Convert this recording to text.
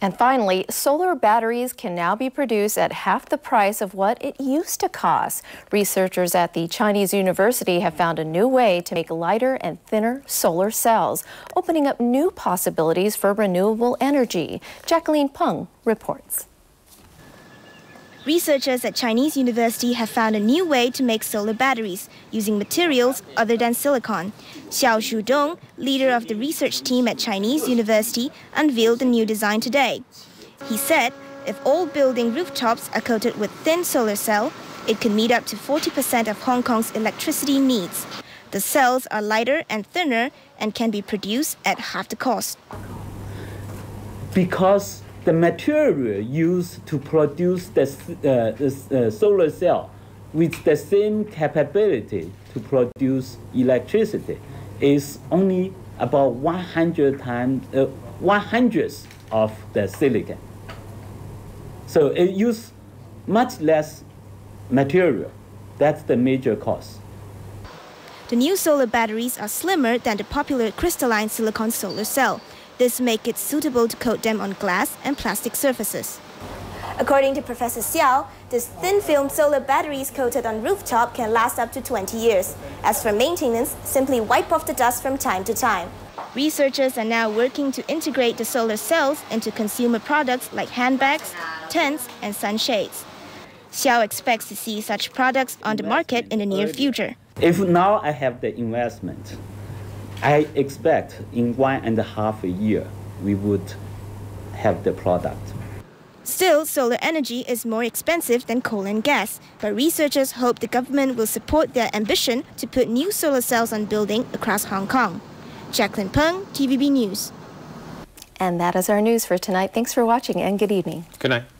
And finally, solar batteries can now be produced at half the price of what it used to cost. Researchers at the Chinese University have found a new way to make lighter and thinner solar cells, opening up new possibilities for renewable energy. Jacqueline Peng reports. Researchers at Chinese University have found a new way to make solar batteries using materials other than silicon. Xiao Shudong, leader of the research team at Chinese University, unveiled the new design today. He said if all building rooftops are coated with thin solar cell, it can meet up to 40% of Hong Kong's electricity needs. The cells are lighter and thinner and can be produced at half the cost. Because the material used to produce the, uh, the uh, solar cell with the same capability to produce electricity is only about 100 times, uh, 100th of the silicon. So it uses much less material. That's the major cause. The new solar batteries are slimmer than the popular crystalline silicon solar cell. This makes it suitable to coat them on glass and plastic surfaces. According to Professor Xiao, this thin-film solar batteries coated on rooftop can last up to 20 years. As for maintenance, simply wipe off the dust from time to time. Researchers are now working to integrate the solar cells into consumer products like handbags, tents, and sunshades. Xiao expects to see such products on the market in the near future. If now I have the investment, I expect in one and a half a year we would have the product. Still, solar energy is more expensive than coal and gas, but researchers hope the government will support their ambition to put new solar cells on building across Hong Kong. Jacqueline Peng, TVB News. And that is our news for tonight. Thanks for watching and good evening. Good night.